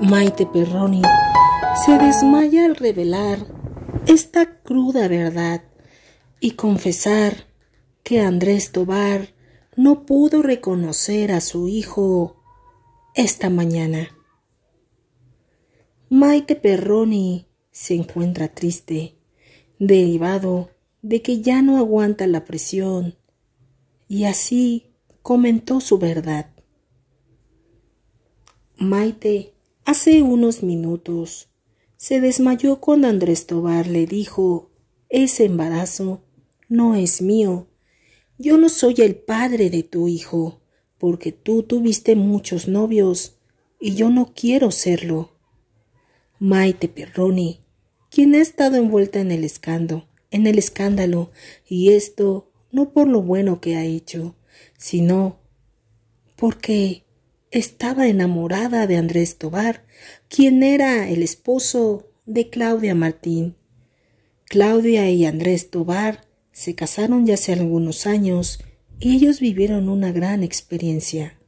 Maite Perroni se desmaya al revelar esta cruda verdad y confesar que Andrés Tobar no pudo reconocer a su hijo esta mañana. Maite Perroni se encuentra triste, derivado de que ya no aguanta la presión, y así comentó su verdad. Maite Hace unos minutos se desmayó cuando Andrés Tobar le dijo Ese embarazo no es mío. Yo no soy el padre de tu hijo, porque tú tuviste muchos novios y yo no quiero serlo. Maite Perroni, quien ha estado envuelta en el escándalo, en el escándalo, y esto no por lo bueno que ha hecho, sino porque estaba enamorada de Andrés Tobar, quien era el esposo de Claudia Martín. Claudia y Andrés Tobar se casaron ya hace algunos años y ellos vivieron una gran experiencia.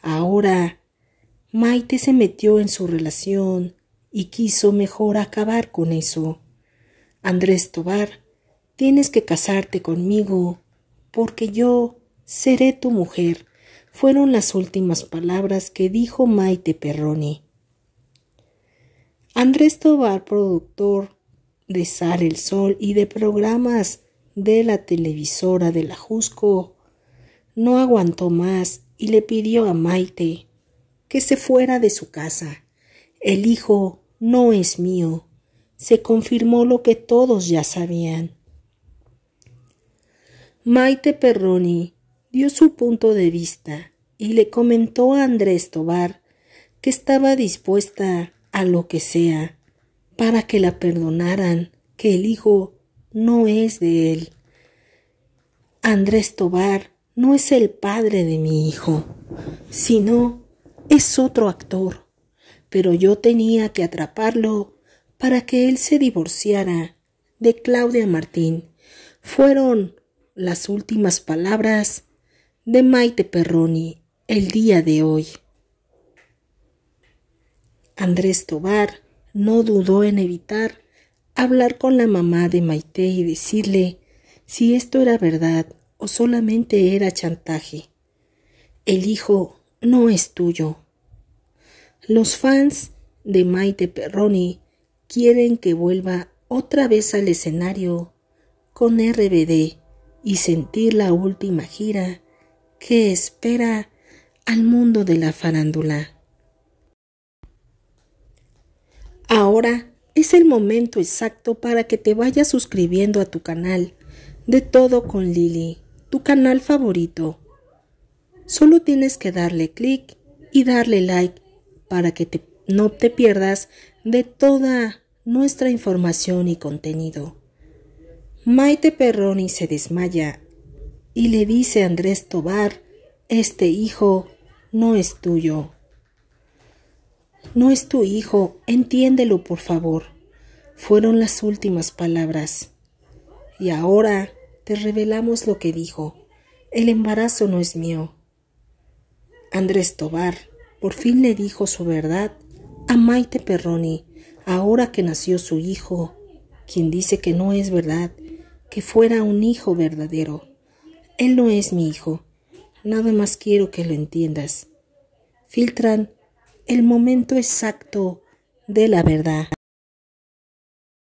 Ahora, Maite se metió en su relación y quiso mejor acabar con eso. Andrés Tobar, tienes que casarte conmigo porque yo seré tu mujer fueron las últimas palabras que dijo Maite Perroni. Andrés Tobar, productor de Sal el Sol y de programas de la televisora de la Jusco, no aguantó más y le pidió a Maite que se fuera de su casa. El hijo no es mío. Se confirmó lo que todos ya sabían. Maite Perroni dio su punto de vista y le comentó a Andrés Tobar que estaba dispuesta a lo que sea para que la perdonaran, que el hijo no es de él. Andrés Tobar no es el padre de mi hijo, sino es otro actor. Pero yo tenía que atraparlo para que él se divorciara de Claudia Martín. Fueron las últimas palabras de Maite Perroni el día de hoy. Andrés Tobar no dudó en evitar hablar con la mamá de Maite y decirle si esto era verdad o solamente era chantaje. El hijo no es tuyo. Los fans de Maite Perroni quieren que vuelva otra vez al escenario con RBD y sentir la última gira que espera al mundo de la farándula. Ahora es el momento exacto para que te vayas suscribiendo a tu canal de todo con Lili, tu canal favorito. Solo tienes que darle clic y darle like para que no te pierdas de toda nuestra información y contenido. Maite Perroni se desmaya y le dice Andrés Tobar, este hijo no es tuyo. No es tu hijo, entiéndelo por favor. Fueron las últimas palabras. Y ahora te revelamos lo que dijo. El embarazo no es mío. Andrés Tobar por fin le dijo su verdad a Maite Perroni, ahora que nació su hijo, quien dice que no es verdad que fuera un hijo verdadero. Él no es mi hijo. Nada más quiero que lo entiendas. Filtran el momento exacto de la verdad.